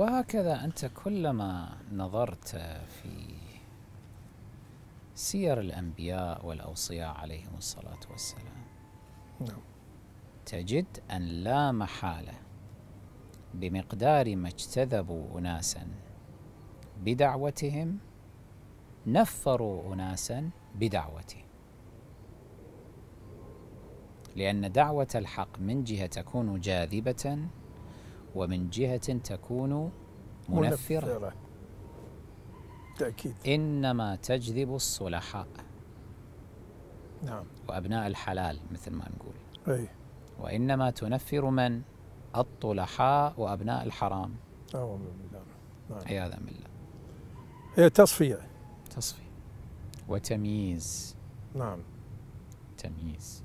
وهكذا أنت كلما نظرت في سير الأنبياء والأوصياء عليهم الصلاة والسلام نعم تجد أن لا محالة بمقدار ما اجتذبوا أناسا بدعوتهم نفروا أناسا بدعوتهم لأن دعوة الحق من جهة تكون جاذبة ومن جهة تكون منفرة, منفرة. تأكيد إنما تجذب الصلحاء نعم وأبناء الحلال مثل ما نقول أي وإنما تنفر من الطلحاء وأبناء الحرام أعوذ بالله نعم. عياذا بالله هي تصفية تصفية وتمييز نعم تمييز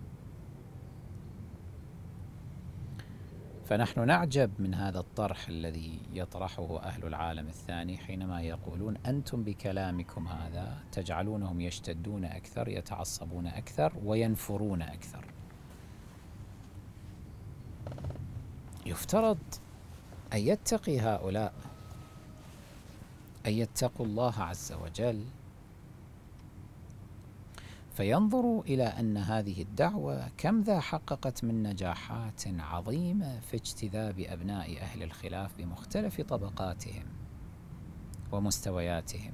فنحن نعجب من هذا الطرح الذي يطرحه أهل العالم الثاني حينما يقولون أنتم بكلامكم هذا تجعلونهم يشتدون أكثر يتعصبون أكثر وينفرون أكثر يفترض أن يتقي هؤلاء أن يتقوا الله عز وجل فينظر إلى أن هذه الدعوة كم ذا حققت من نجاحات عظيمة في اجتذاب أبناء أهل الخلاف بمختلف طبقاتهم ومستوياتهم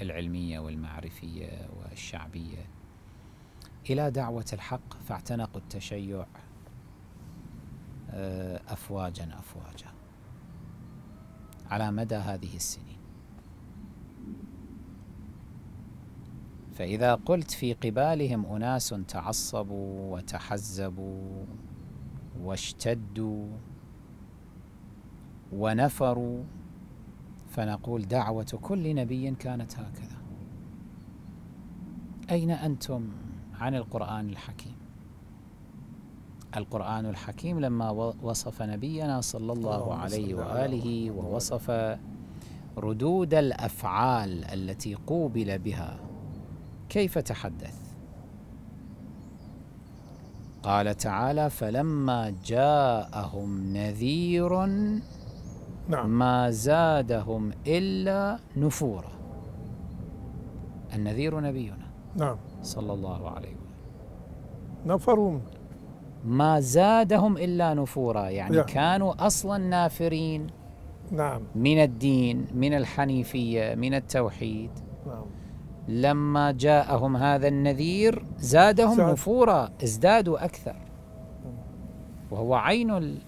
العلمية والمعرفية والشعبية إلى دعوة الحق فاعتنقوا التشيع آه، أفواجا أفواجا على مدى هذه السنين فإذا قلت في قبالهم أناس تعصبوا وتحزبوا واشتدوا ونفروا فنقول دعوة كل نبي كانت هكذا أين أنتم عن القرآن الحكيم القرآن الحكيم لما وصف نبينا صلى الله عليه وآله ووصف ردود الأفعال التي قوبل بها كيف تحدث قال تعالى فلما جاءهم نذير نعم. ما زادهم إلا نفورا النذير نبينا نعم صلى الله عليه وسلم نفروا ما زادهم إلا نفورا يعني نعم. كانوا أصلا نافرين نعم من الدين من الحنيفية من التوحيد نعم لما جاءهم هذا النذير زادهم نفورا ازدادوا أكثر وهو عين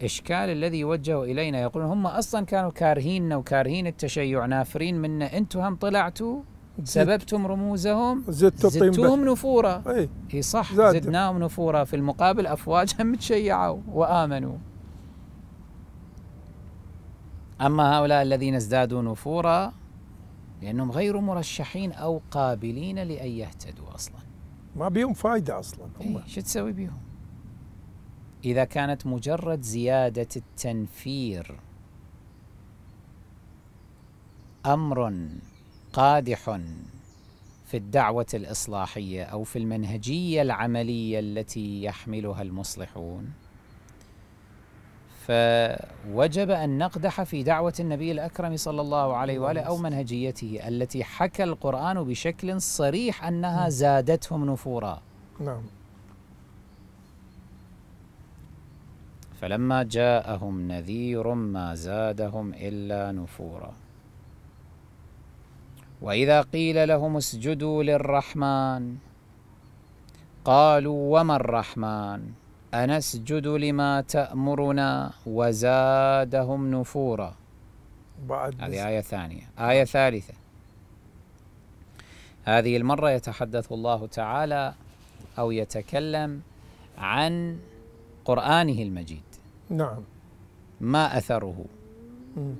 الإشكال الذي يوجه إلينا يقولون هم أصلا كانوا كارهيننا وكارهين التشيع نافرين منا أنتم هم طلعتوا سببتم رموزهم طيب. زدتوهم نفورا اي صح زدناهم نفورا في المقابل افواجهم تشيعوا وامنوا اما هؤلاء الذين ازدادوا نفورا لأنهم غير مرشحين أو قابلين لأن يهتدوا أصلا ما بيهم فايدة أصلا هم إيه شو تسوي بيهم إذا كانت مجرد زيادة التنفير أمر قادح في الدعوة الإصلاحية أو في المنهجية العملية التي يحملها المصلحون فوجب أن نقدح في دعوة النبي الأكرم صلى الله عليه وآله أو منهجيته التي حكى القرآن بشكل صريح أنها نعم. زادتهم نفورا نعم فلما جاءهم نذير ما زادهم إلا نفورا وإذا قيل لهم اسجدوا للرحمن قالوا وما الرحمن أنسجد لما تأمرنا وزادهم نفورا بعد هذه آية ثانية آية ثالثة هذه المرة يتحدث الله تعالى أو يتكلم عن قرآنه المجيد نعم ما أثره م.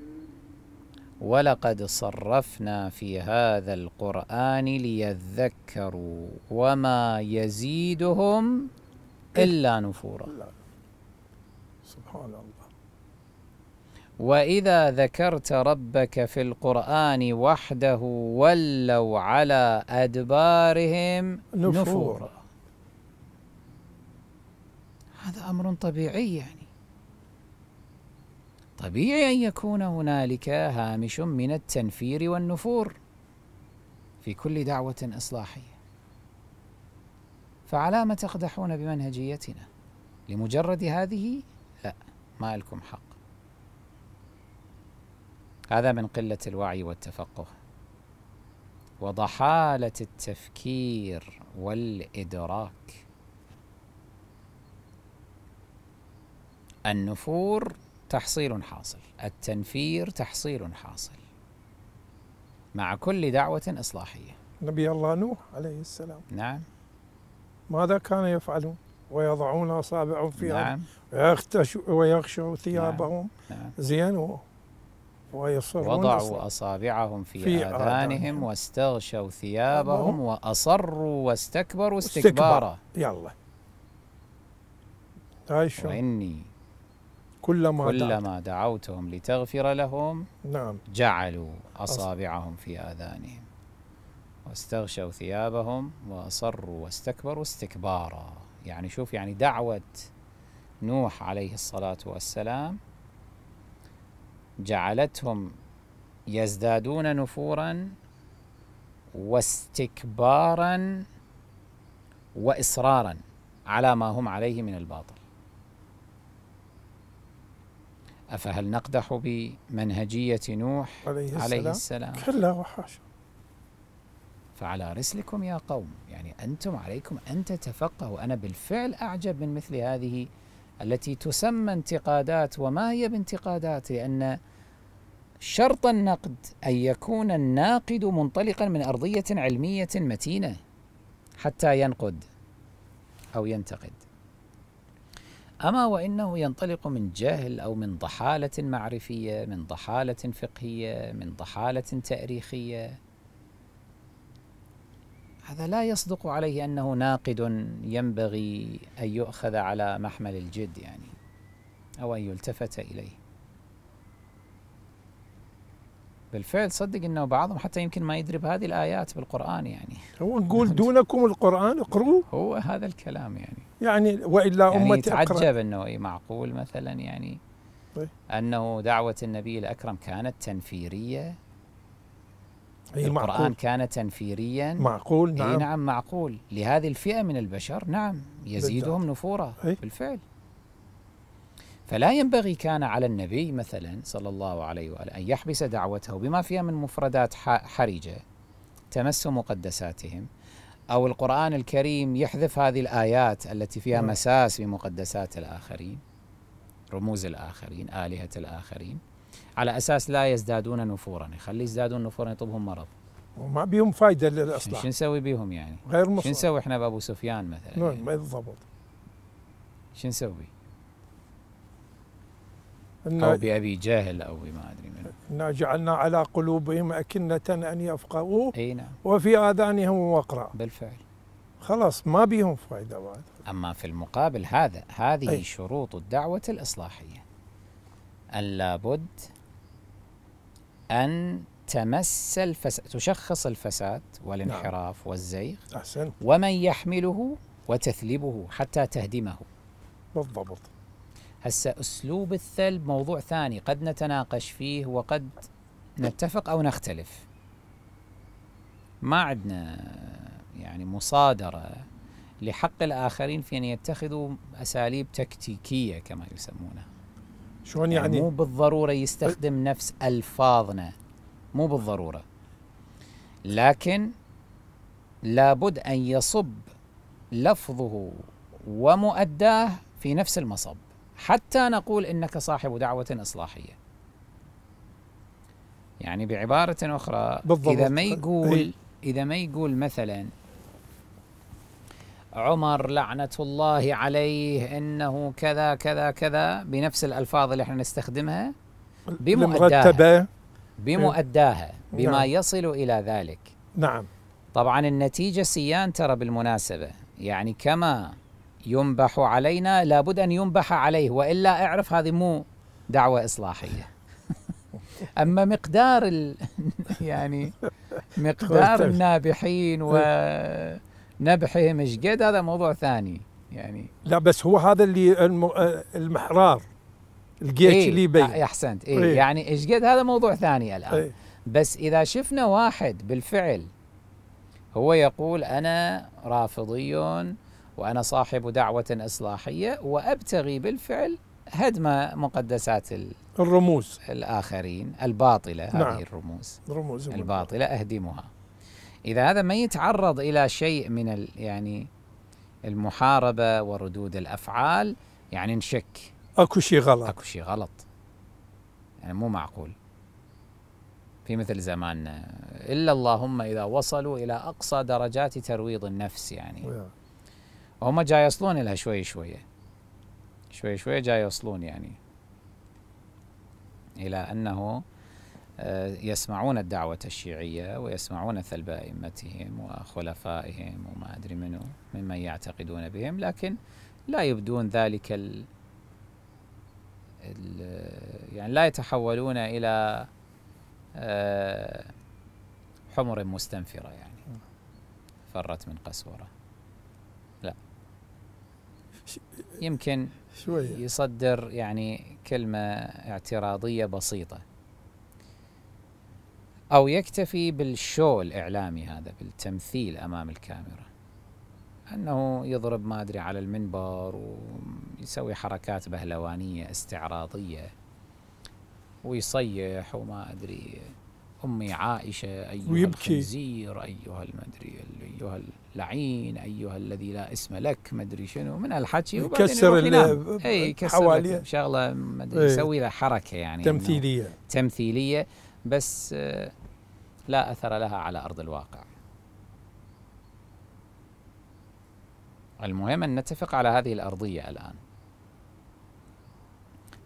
ولقد صرفنا في هذا القرآن ليذكروا وما يزيدهم إيه. إلا نفورا سبحان الله وإذا ذكرت ربك في القرآن وحده ولوا على أدبارهم نفورا, نفورا. هذا أمر طبيعي يعني طبيعي أن يكون هنالك هامش من التنفير والنفور في كل دعوة إصلاحية فعلى ما تقدحون بمنهجيتنا لمجرد هذه لا ما لكم حق هذا من قلة الوعي والتفقه وضحالة التفكير والإدراك النفور تحصيل حاصل التنفير تحصيل حاصل مع كل دعوة إصلاحية نبي الله نوح عليه السلام نعم ماذا كانوا يفعلون ويضعون أصابعهم في نعم. ويغشوا نعم. ثيابهم نعم. نعم. زين ويصرون وضعوا أصابعهم في, في آذانهم نعم. واستغشوا ثيابهم وأصروا واستكبروا استكبارا يلا هاي شو وإني كلما كلما دعوتهم لتغفر لهم نعم جعلوا أصابعهم في آذانهم واستغشوا ثيابهم وأصروا واستكبروا استكبارا يعني شوف يعني دعوة نوح عليه الصلاة والسلام جعلتهم يزدادون نفورا واستكبارا واصرارا على ما هم عليه من الباطل افهل نقدح بمنهجيه نوح عليه السلام, عليه السلام؟ كلا وحاشا فعلى رسلكم يا قوم يعني أنتم عليكم أن تتفقهوا أنا بالفعل أعجب من مثل هذه التي تسمى انتقادات وما هي بانتقادات لأن شرط النقد أن يكون الناقد منطلقا من أرضية علمية متينة حتى ينقد أو ينتقد أما وإنه ينطلق من جهل أو من ضحالة معرفية من ضحالة فقهية من ضحالة تاريخية هذا لا يصدق عليه أنه ناقد ينبغي أن يؤخذ على محمل الجد يعني أو أن يلتفت إليه بالفعل صدق انه بعضهم حتى يمكن ما يدري بهذه الايات بالقران يعني هو نقول دونكم القران اقروه هو هذا الكلام يعني يعني والا يعني امتي تعجب انه إيه معقول مثلا يعني طيب. انه دعوه النبي الاكرم كانت تنفيريه القرآن معقول. كان تنفيريا معقول نعم نعم معقول لهذه الفئة من البشر نعم يزيدهم نفورا أي؟ بالفعل فلا ينبغي كان على النبي مثلا صلى الله عليه وآله أن يحبس دعوته بما فيها من مفردات حرجة تمس مقدساتهم أو القرآن الكريم يحذف هذه الآيات التي فيها نعم. مساس بمقدسات الآخرين رموز الآخرين آلهة الآخرين على اساس لا يزدادون نفورا يخليه يزدادون نفورا يطبهم مرض وما بيهم فايده للاصلاح شو نسوي بيهم يعني؟ غير مصلح شو نسوي احنا بابو سفيان مثلا؟ نعم يعني. بالضبط شو نسوي؟ او بابي جهل او بما ادري منه انا جعلنا على قلوبهم اكنه ان يفقهوه اي نعم وفي اذانهم وقرا بالفعل خلاص ما بيهم فائده بعد اما في المقابل هذا هذه أي. شروط الدعوه الاصلاحيه أن لابد أن تمس الفساد تشخص الفساد والانحراف نعم. والزيغ أحسن. ومن يحمله وتثلبه حتى تهدمه بالضبط هسه أسلوب الثلب موضوع ثاني قد نتناقش فيه وقد نتفق أو نختلف ما عندنا يعني مصادرة لحق الآخرين في أن يتخذوا أساليب تكتيكية كما يسمونها شلون يعني, يعني مو بالضروره يستخدم نفس الفاظنا مو بالضروره لكن لابد ان يصب لفظه ومؤداه في نفس المصب حتى نقول انك صاحب دعوه اصلاحيه يعني بعباره اخرى بالضبط. اذا ما يقول إيه. اذا ما يقول مثلا عمر لعنة الله عليه إنه كذا كذا كذا بنفس الألفاظ اللي احنا نستخدمها بمؤداها بمؤداها بما نعم. يصل إلى ذلك نعم طبعا النتيجة سيان ترى بالمناسبة يعني كما ينبح علينا لابد أن ينبح عليه وإلا اعرف هذه مو دعوة إصلاحية أما مقدار ال يعني مقدار النابحين و نبحهم ايش قد هذا موضوع ثاني يعني لا بس هو هذا اللي آه، المحرار الجيتش إيه اللي يبين احسنت إيه, إيه يعني ايش قد هذا موضوع ثاني الان إيه بس اذا شفنا واحد بالفعل هو يقول انا رافضي وانا صاحب دعوه اصلاحيه وابتغي بالفعل هدم مقدسات الرموز الاخرين الباطله نعم هذه الرموز الرموز الباطله اهدمها إذا هذا ما يتعرض إلى شيء من يعني المحاربة وردود الأفعال يعني نشك اكو شيء غلط اكو شيء غلط يعني مو معقول في مثل زماننا الا اللهم اذا وصلوا الى اقصى درجات ترويض النفس يعني وهم جاي يصلون لها شوي شويه شوي شوي جاي يصلون يعني الى انه آه، يسمعون الدعوة الشيعية ويسمعون ثلب أئمتهم وخلفائهم وما أدري منو ممن يعتقدون بهم لكن لا يبدون ذلك الـ الـ يعني لا يتحولون إلى آه، حمر مستنفرة يعني فرت من قسورة لا يمكن شوية يصدر يعني كلمة اعتراضية بسيطة أو يكتفي بالشو الإعلامي هذا بالتمثيل أمام الكاميرا أنه يضرب ما أدري على المنبر ويسوي حركات بهلوانية استعراضية ويصيح وما أدري أمي عائشة أيها ويبكي. الخنزير أيها المدري أيها اللعين أيها الذي لا اسم لك مدري شنو من الحكي إيه، يكسر حوالية يكسر شغلة مدري إيه. يسوي له حركة يعني تمثيلية تمثيلية بس آه، لا اثر لها على ارض الواقع المهم ان نتفق على هذه الارضيه الان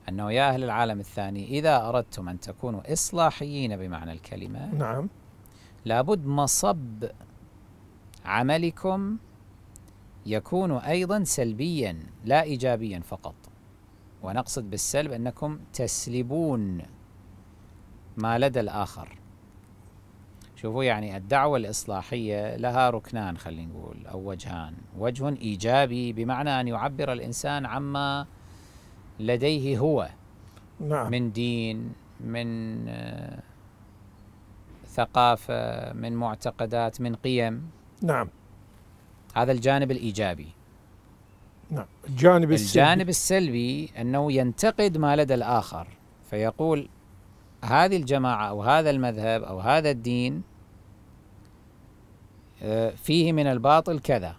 انه يا اهل العالم الثاني اذا اردتم ان تكونوا اصلاحيين بمعنى الكلمه نعم لابد مصب عملكم يكون ايضا سلبيا لا ايجابيا فقط ونقصد بالسلب انكم تسلبون ما لدى الاخر شوفوا يعني الدعوة الإصلاحية لها ركنان خلينا نقول أو وجهان وجه إيجابي بمعنى أن يعبر الإنسان عما لديه هو نعم. من دين من آه، ثقافة من معتقدات من قيم نعم هذا الجانب الإيجابي نعم الجانب السلبي الجانب السلبي أنه ينتقد ما لدى الآخر فيقول هذه الجماعة أو هذا المذهب أو هذا الدين آه، فيه من الباطل كذا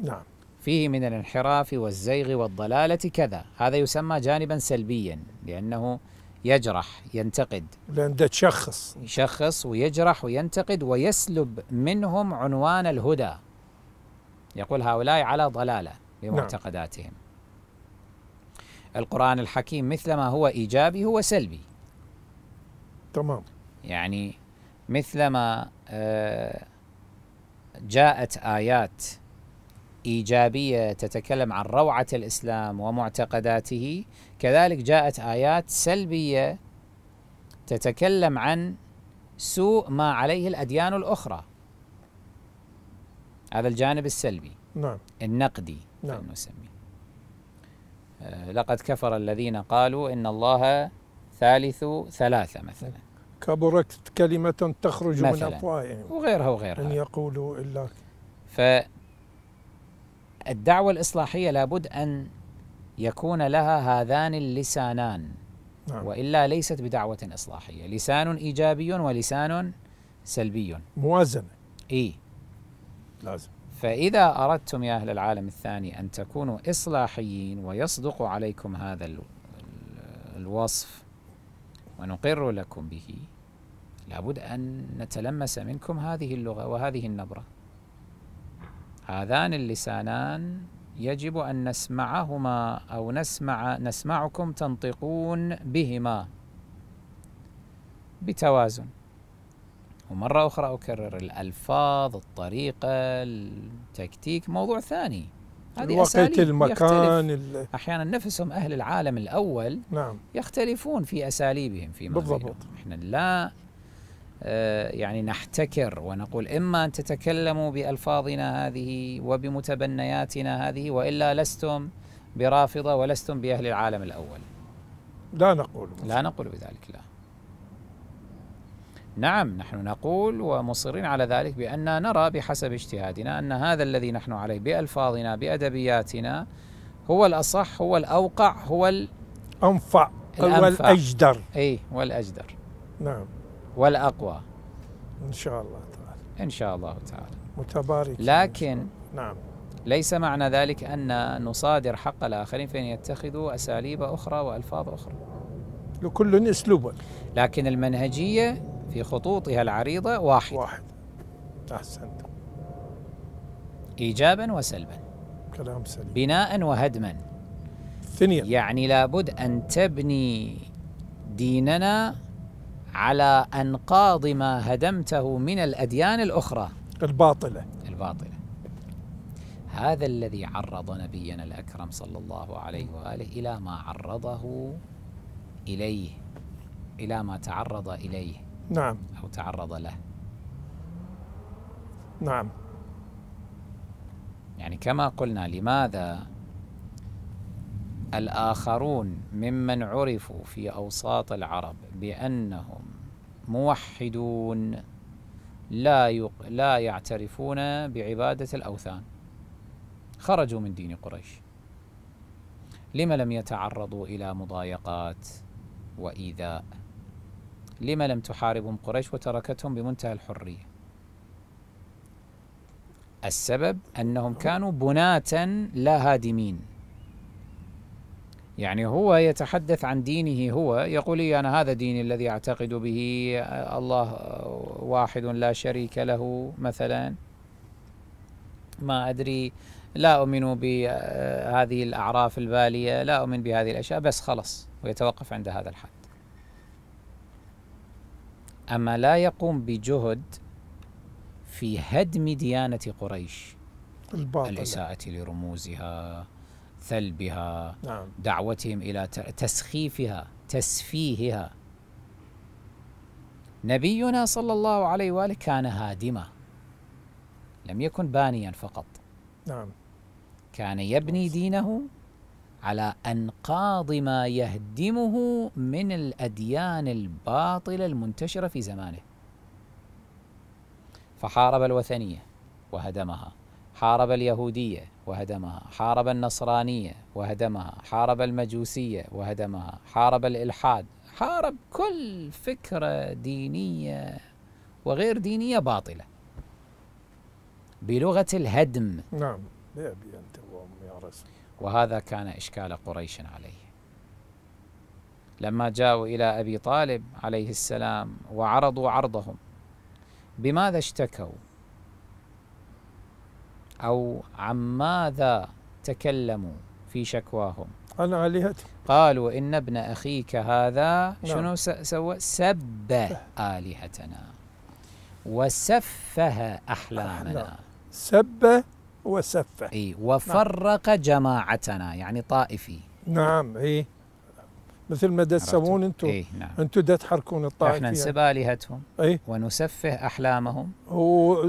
نعم فيه من الانحراف والزيغ والضلالة كذا هذا يسمى جانبا سلبيا لأنه يجرح ينتقد لأن تشخص يشخص ويجرح وينتقد ويسلب منهم عنوان الهدى يقول هؤلاء على ضلالة بمعتقداتهم نعم. القرآن الحكيم مثلما هو إيجابي هو سلبي تمام يعني مثلما آه، جاءت آيات إيجابية تتكلم عن روعة الإسلام ومعتقداته كذلك جاءت آيات سلبية تتكلم عن سوء ما عليه الأديان الأخرى هذا الجانب السلبي نعم النقدي نعم نسميه آه، لقد كفر الذين قالوا إن الله الثالث ثلاثة مثلا كبرت كلمة تخرج مثلاً من أفواههم وغيرها وغيرها أن يقولوا إلا فالدعوة الإصلاحية لابد أن يكون لها هذان اللسانان نعم. وإلا ليست بدعوة إصلاحية لسان إيجابي ولسان سلبي موازنة إي لازم فإذا أردتم يا أهل العالم الثاني أن تكونوا إصلاحيين ويصدق عليكم هذا الوصف ونقر لكم به لابد أن نتلمس منكم هذه اللغة وهذه النبرة هذان اللسانان يجب أن نسمعهما أو نسمع نسمعكم تنطقون بهما بتوازن ومرة أخرى أكرر الألفاظ الطريقة التكتيك موضوع ثاني هذه الوقت المكان احيانا نفسهم اهل العالم الاول نعم يختلفون في اساليبهم فيما بالضبط احنا لا آه، يعني نحتكر ونقول اما ان تتكلموا بالفاظنا هذه وبمتبنياتنا هذه والا لستم برافضه ولستم باهل العالم الاول. لا نقول لا نقول بذلك لا. نعم نحن نقول ومصرين على ذلك بأن نرى بحسب اجتهادنا أن هذا الذي نحن عليه بألفاظنا بأدبياتنا هو الأصح هو الأوقع هو الأنفع والأجدر أي والأجدر نعم والأقوى إن شاء الله تعالى إن شاء الله تعالى متبارك لكن نعم ليس معنى ذلك أن نصادر حق الآخرين فإن يتخذوا أساليب أخرى وألفاظ أخرى لكل أسلوب لكن المنهجية في خطوطها العريضة واحد واحد أحسنت إيجابا وسلبا كلام سليم بناء وهدما ثنيا يعني لابد أن تبني ديننا على أنقاض ما هدمته من الأديان الأخرى الباطلة الباطلة هذا الذي عرض نبينا الأكرم صلى الله عليه وآله إلى ما عرضه إليه إلى ما تعرض إليه نعم أو تعرض له نعم يعني كما قلنا لماذا الآخرون ممن عرفوا في أوساط العرب بأنهم موحدون لا يق... لا يعترفون بعبادة الأوثان خرجوا من دين قريش لم لم يتعرضوا إلى مضايقات وإيذاء لما لم تحاربهم قريش وتركتهم بمنتهى الحرية السبب أنهم كانوا بناة لا هادمين يعني هو يتحدث عن دينه هو يقول لي إيه، أنا هذا ديني الذي أعتقد به الله واحد لا شريك له مثلا ما أدري لا أؤمن بهذه الأعراف البالية لا أؤمن بهذه الأشياء بس خلص ويتوقف عند هذا الحد أما لا يقوم بجهد في هدم ديانة قريش الباطل الإساءة لرموزها ثلبها نعم. دعوتهم إلى تسخيفها تسفيهها نبينا صلى الله عليه وآله كان هادما لم يكن بانيا فقط نعم كان يبني نعم. دينه على انقاض ما يهدمه من الاديان الباطله المنتشره في زمانه. فحارب الوثنيه وهدمها، حارب اليهوديه وهدمها، حارب النصرانيه وهدمها، حارب المجوسيه وهدمها، حارب الالحاد، حارب كل فكره دينيه وغير دينيه باطله. بلغه الهدم. نعم، يا انت يا رسول وهذا كان إشكال قريش عليه لما جاءوا إلى أبي طالب عليه السلام وعرضوا عرضهم بماذا اشتكوا أو عن ماذا تكلموا في شكواهم عن آلهتهم قالوا إن ابن أخيك هذا نعم. شنو سوى سب آلهتنا وسفه أحلامنا سب وسفه اي وفرق نعم. جماعتنا يعني طائفي نعم اي مثل ما تسوون انتم إيه نعم. انتم تحركون الطائفيه احنا نسب الهتهم إيه؟ ونسفه احلامهم و...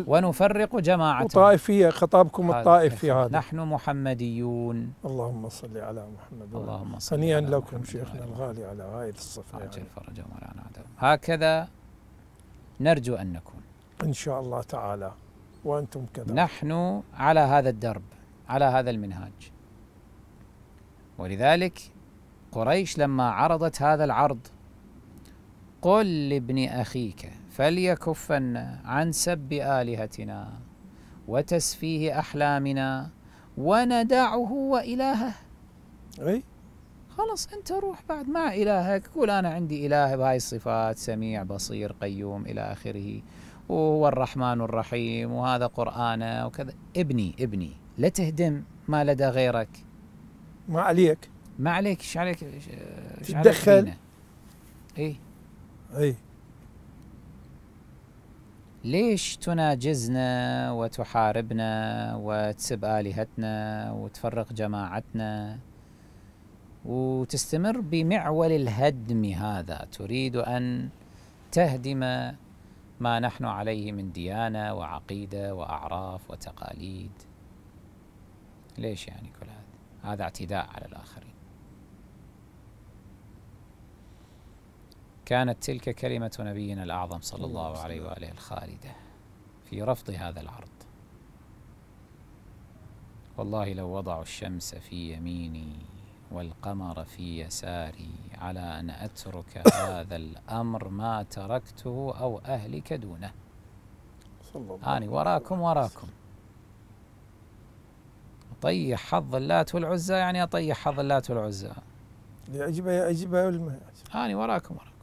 ونفرق جماعتهم وطائفيه خطابكم الطائفي هذا نحن محمديون اللهم صل على محمد اللهم صل هنيئا لكم شيخنا الغالي على هذه الصفه اجل فرجا مولانا هكذا نرجو ان نكون ان شاء الله تعالى وأنتم كذا نحن على هذا الدرب على هذا المنهاج ولذلك قريش لما عرضت هذا العرض قل لابن أخيك فليكفن عن سب آلهتنا وتسفيه أحلامنا وندعه وإلهه أي خلاص أنت روح بعد مع إلهك قول أنا عندي إله بهاي الصفات سميع بصير قيوم إلى آخره وهو الرحمن الرحيم وهذا قرآنه وكذا ابني ابني لا تهدم ما لدى غيرك ما عليك ما عليك ايش عليك تدخل اي اي ليش تناجزنا وتحاربنا وتسب آلهتنا وتفرق جماعتنا وتستمر بمعول الهدم هذا تريد أن تهدم ما نحن عليه من ديانة وعقيدة وأعراف وتقاليد ليش يعني كل هذا هذا اعتداء على الآخرين كانت تلك كلمة نبينا الأعظم صلى الله عليه وآله الخالدة في رفض هذا العرض والله لو وضعوا الشمس في يميني والقمر في يساري على أن أترك هذا الأمر ما تركته أو أهلك دونه أنا وراكم وراكم أطيح حظ اللات والعزى يعني أطيح حظ اللات والعزى يعجبه يعجبه والما أنا وراكم وراكم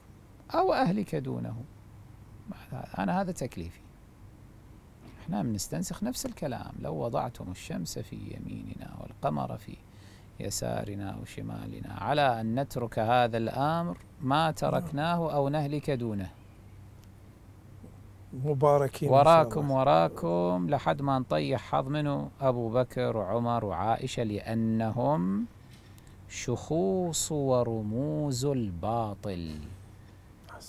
أو أهلك دونه أنا هذا تكليفي احنا بنستنسخ نفس الكلام لو وضعتم الشمس في يميننا والقمر في يسارنا أو شمالنا على أن نترك هذا الأمر ما تركناه أو نهلك دونه مباركين وراكم وراكم لحد ما نطيح حظ منه أبو بكر وعمر وعائشة لأنهم شخوص ورموز الباطل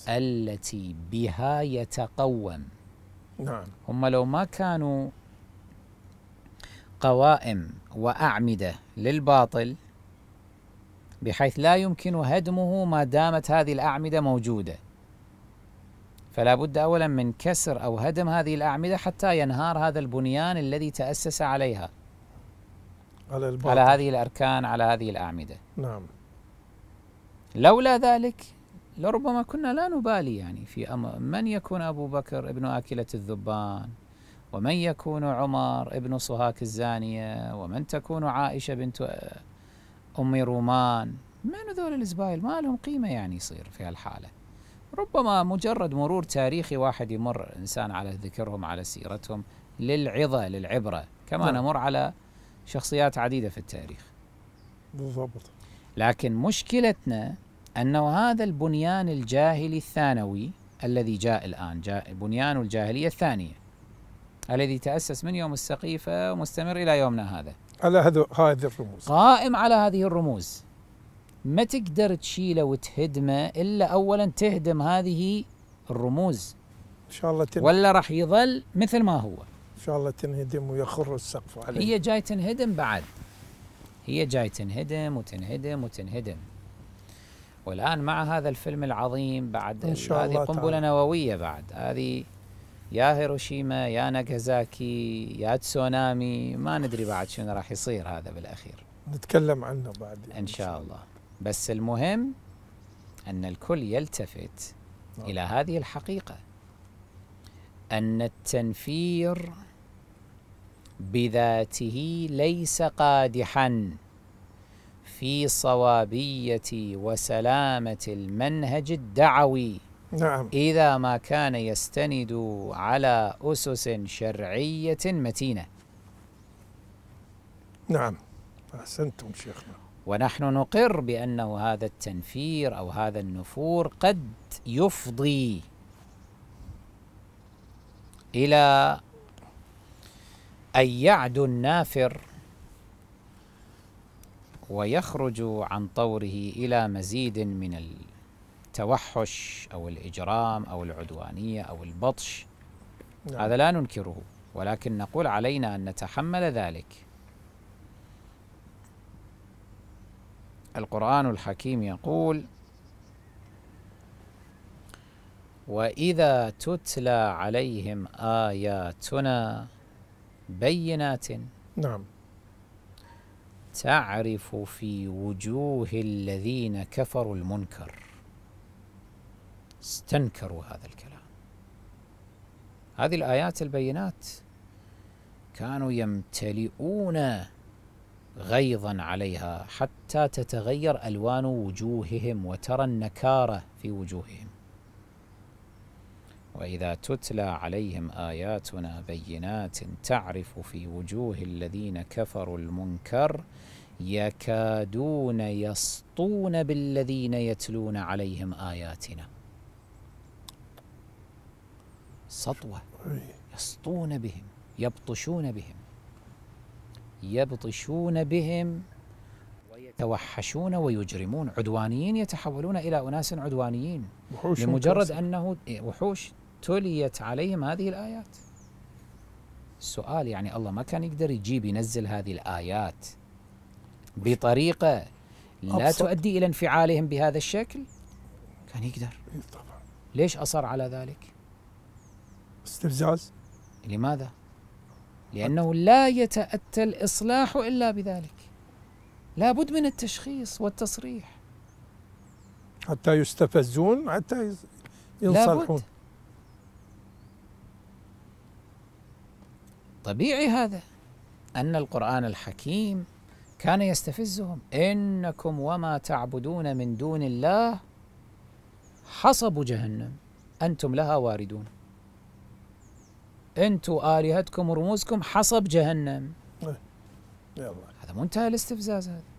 التي بها يتقوم نعم هم لو ما كانوا قوائم وأعمدة للباطل بحيث لا يمكن هدمه ما دامت هذه الأعمدة موجودة فلا بد أولا من كسر أو هدم هذه الأعمدة حتى ينهار هذا البنيان الذي تأسس عليها على, على هذه الأركان على هذه الأعمدة نعم لولا ذلك لربما كنا لا نبالي يعني في أمر من يكون أبو بكر ابن آكلة الذبان ومن يكون عمر ابن صهاك الزانية ومن تكون عائشة بنت أم رومان من ذول الزبايل ما لهم قيمة يعني يصير في هالحالة ربما مجرد مرور تاريخي واحد يمر إنسان على ذكرهم على سيرتهم للعظة للعبرة كما نمر نعم. على شخصيات عديدة في التاريخ بالضبط لكن مشكلتنا أنه هذا البنيان الجاهلي الثانوي الذي جاء الآن جاء بنيان الجاهلية الثانية الذي تأسس من يوم السقيفة ومستمر إلى يومنا هذا على هذه الرموز قائم على هذه الرموز ما تقدر تشيله وتهدمه إلا أولا تهدم هذه الرموز إن شاء الله تنهدم ولا راح يظل مثل ما هو إن شاء الله تنهدم ويخر السقف عليه هي جاي تنهدم بعد هي جاي تنهدم وتنهدم وتنهدم والآن مع هذا الفيلم العظيم بعد إن شاء الله هذه قنبلة نووية بعد هذه يا هيروشيما يا ناكازاكي يا تسونامي ما ندري بعد شنو راح يصير هذا بالاخير نتكلم عنه بعد يعني. ان شاء الله بس المهم ان الكل يلتفت نعم. الى هذه الحقيقه ان التنفير بذاته ليس قادحا في صوابيه وسلامه المنهج الدعوي نعم إذا ما كان يستند على أسس شرعية متينة نعم أحسنتم شيخنا ونحن نقر بأنه هذا التنفير أو هذا النفور قد يفضي إلى أن يعدو النافر ويخرج عن طوره إلى مزيد من التوحش أو الإجرام أو العدوانية أو البطش نعم. هذا لا ننكره ولكن نقول علينا أن نتحمل ذلك القرآن الحكيم يقول وإذا تتلى عليهم آياتنا بينات نعم تعرف في وجوه الذين كفروا المنكر استنكروا هذا الكلام هذه الآيات البينات كانوا يمتلئون غيظا عليها حتى تتغير الوان وجوههم وترى النكاره في وجوههم واذا تتلى عليهم اياتنا بينات تعرف في وجوه الذين كفروا المنكر يكادون يسطون بالذين يتلون عليهم اياتنا سطوة إيه. يسطون بهم يبطشون بهم يبطشون بهم ويتوحشون ويجرمون عدوانيين يتحولون إلى أناس عدوانيين وحوش لمجرد أنه إيه، وحوش تليت عليهم هذه الآيات السؤال يعني الله ما كان يقدر يجيب ينزل هذه الآيات بطريقة لا أبسط. تؤدي إلى انفعالهم بهذا الشكل كان يقدر إيه، ليش أصر على ذلك استفزاز لماذا؟ لأنه لا يتأتى الإصلاح إلا بذلك لا بد من التشخيص والتصريح حتى يستفزون حتى ينصلحون طبيعي هذا أن القرآن الحكيم كان يستفزهم إنكم وما تعبدون من دون الله حصب جهنم أنتم لها واردون انتم الهتكم ورموزكم حصب جهنم إيه. يلا هذا منتهى الاستفزاز هذا